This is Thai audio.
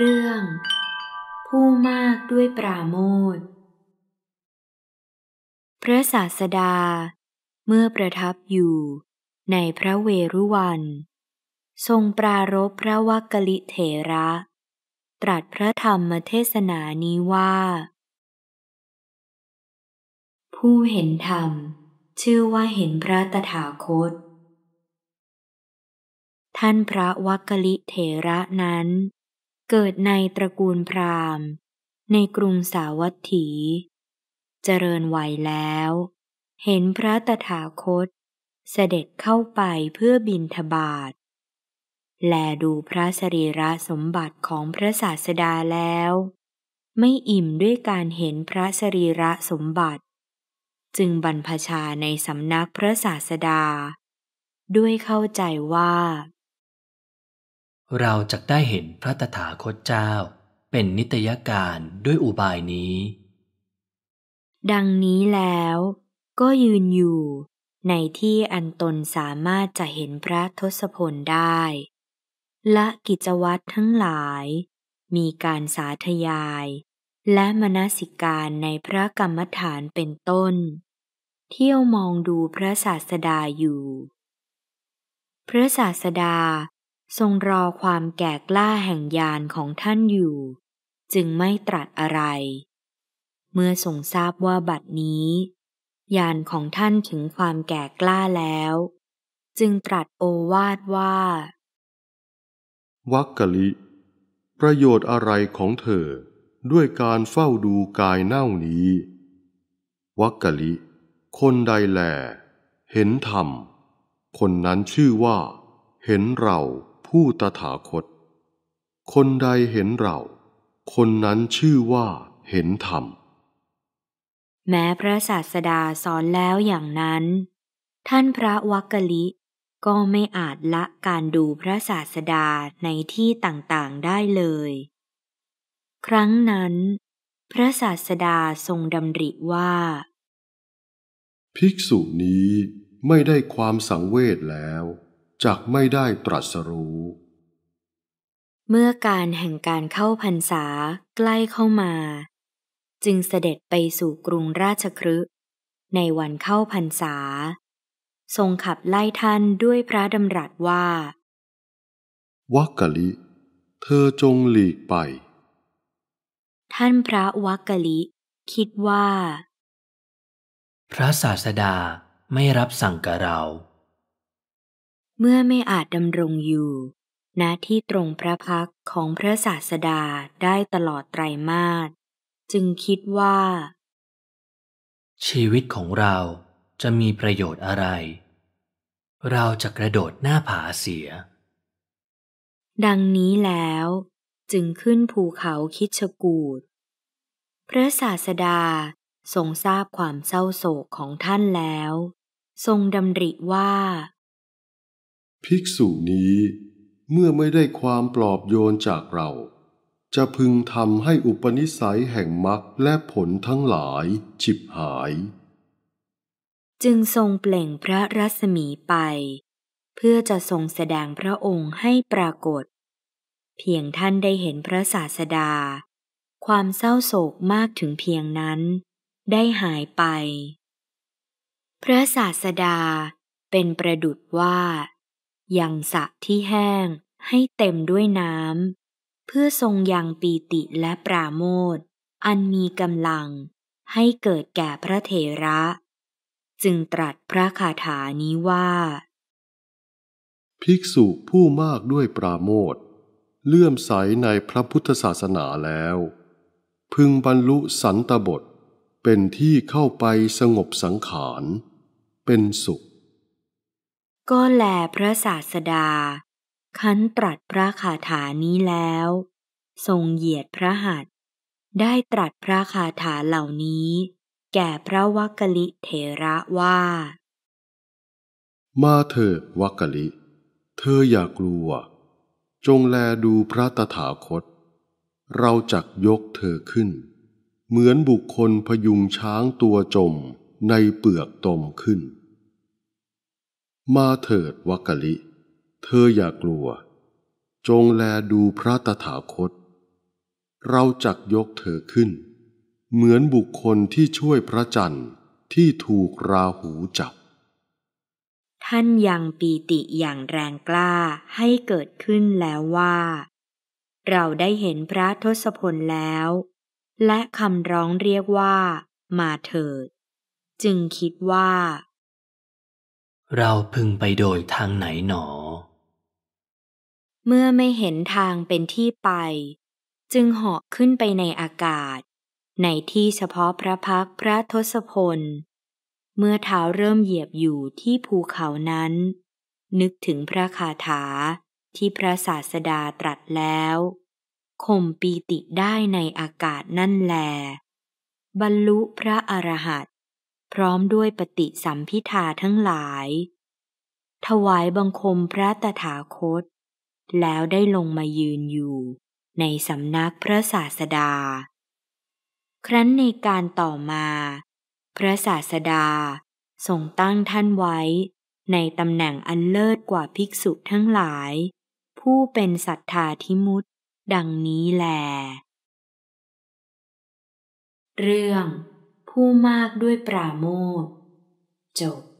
เรื่องผู้มากด้วยปราโมทพระศาสดาเมื่อประทับอยู่ในพระเวรุวัน ทรงปรารบพระวักกลิเถระ ตรัสพระธรรมเทศนานี้ว่า ผู้เห็นธรรม ชื่อว่าเห็นพระตถาคต ท่านพระวักกลิเถระนั้นเกิดในตระกูลพราหมณ์ ในกรุงสาวัตถี เจริญวัยแล้ว เห็นพระตถาคตเสด็จเข้าไปเพื่อบินทบาทแลดูพระสรีระสมบัติของพระศาสดาแล้ว ไม่อิ่มด้วยการเห็นพระสรีระสมบัติ จึงบรรพชาในสำนักพระศาสดา ด้วยเข้าใจว่าเราจะได้เห็นพระตถาคตเจ้าเป็นนิตยการด้วยอุบายนี้ ดังนี้แล้วก็ยืนอยู่ในที่อันตนสามารถจะเห็นพระทศพลได้ และกิจวัตรทั้งหลาย มีการสาธยาย และมนสิการในพระกรรมฐานเป็นต้น เที่ยวมองดูพระศาสดาอยู่ พระศาสดาทรงรอความแก่กล้าแห่งยานของท่านอยู่จึงไม่ตรัสอะไร เมื่อทรงทราบว่าบัดนี้ ยานของท่านถึงความแก่กล้าแล้ว จึงตรัสโอวาทว่าวักกะลิ ประโยชน์อะไรของเธอ ด้วยการเฝ้าดูกายเน่านี้วักกะลิ คนใดแล เห็นธรรม คนนั้นชื่อว่า เห็นเราผู้ตถาคต คนใดเห็นเรา คนนั้นชื่อว่าเห็นธรรม แม้พระศาสดาสอนแล้วอย่างนั้น ท่านพระวักกลิก็ไม่อาจละการดูพระศาสดาในที่ต่างๆได้เลย ครั้งนั้นพระศาสดาทรงดำริว่า ภิกษุนี้ไม่ได้ความสังเวชแล้วจักไม่ได้ตรัสรู้ เมื่อการแห่งการเข้าพรรษาใกล้เข้ามา จึงเสด็จไปสู่กรุงราชครึในวันเข้าพรรษา ทรงขับไล่ท่านด้วยพระดำรัสว่า วักกะลิ เธอจงหลีกไป ท่านพระวักกะลิ คิดว่า พระศาสดาไม่รับสั่งกับเราเมื่อไม่อาจดำรงอยู่ณที่ตรงพระพักของพระศาสดาได้ตลอดไตรมาสจึงคิดว่า ชีวิตของเราจะมีประโยชน์อะไร เราจะกระโดดหน้าผาเสีย ดังนี้แล้ว จึงขึ้นภูเขาคิชกูดพระศาสดาทรงทราบความเศร้าโศกของท่านแล้ว ทรงดำริว่าภิกษุนี้เมื่อไม่ได้ความปลอบโยนจากเรา จะพึงทำให้อุปนิสัยแห่งมรรคและผลทั้งหลายฉิบหาย จึงทรงเปล่งพระรัศมีไป เพื่อจะทรงแสดงพระองค์ให้ปรากฏ เพียงท่านได้เห็นพระศาสดา ความเศร้าโศกมากถึงเพียงนั้นได้หายไป พระศาสดาเป็นประดุดว่ายังสะที่แห้งให้เต็มด้วยน้ำเพื่อทรงยังปีติและปราโมทอันมีกำลังให้เกิดแก่พระเถระ จึงตรัสพระคาถานี้ว่า ภิกษุผู้มากด้วยปราโมทเลื่อมใสในพระพุทธศาสนาแล้ว พึงบรรลุสันตบทเป็นที่เข้าไปสงบสังขาร เป็นสุขก็แลพระศาสดาคันตรัสพระคาถานี้แล้ว ทรงเหยียดพระหัตถ์ได้ตรัสพระคาถาเหล่านี้ แก่พระวักกลิเถระว่า มาเถิดวักกลิ เธออย่ากลัว จงแลดูพระตถาคต เราจักยกเธอขึ้น เหมือนบุคคลพยุงช้างตัวจมในเปลือกตมขึ้นมาเถิดวักลิ เธออย่ากลัว จงแลดูพระตถาคต เราจักยกเธอขึ้น เหมือนบุคคลที่ช่วยพระจันทร์ที่ถูกราหูจับ ท่านยังปีติอย่างแรงกล้าให้เกิดขึ้นแล้วว่า เราได้เห็นพระทศพลแล้ว และคำร้องเรียกว่ามาเถิด จึงคิดว่าเราพึงไปโดยทางไหนหนอ เมื่อไม่เห็นทางเป็นที่ไป จึงเหาะขึ้นไปในอากาศ ในที่เฉพาะพระพักพระทศพล เมื่อเท้าเริ่มเหยียบอยู่ที่ภูเขานั้น นึกถึงพระคาถาที่พระศาสดาตรัสแล้วข่มปีติได้ในอากาศนั่นแล บรรลุพระอรหันตพร้อมด้วยปฏิสัมพิธาทั้งหลาย ถวายบังคมพระตถาคต แล้วได้ลงมายืนอยู่ในสำนักพระศาสดา ครั้นในการต่อมา พระศาสดาทรงตั้งท่านไว้ในตำแหน่งอันเลิศกว่าภิกษุทั้งหลาย ผู้เป็นศรัทธาทิมุตดังนี้แล เรื่องผู้มากด้วยปราโมทจบ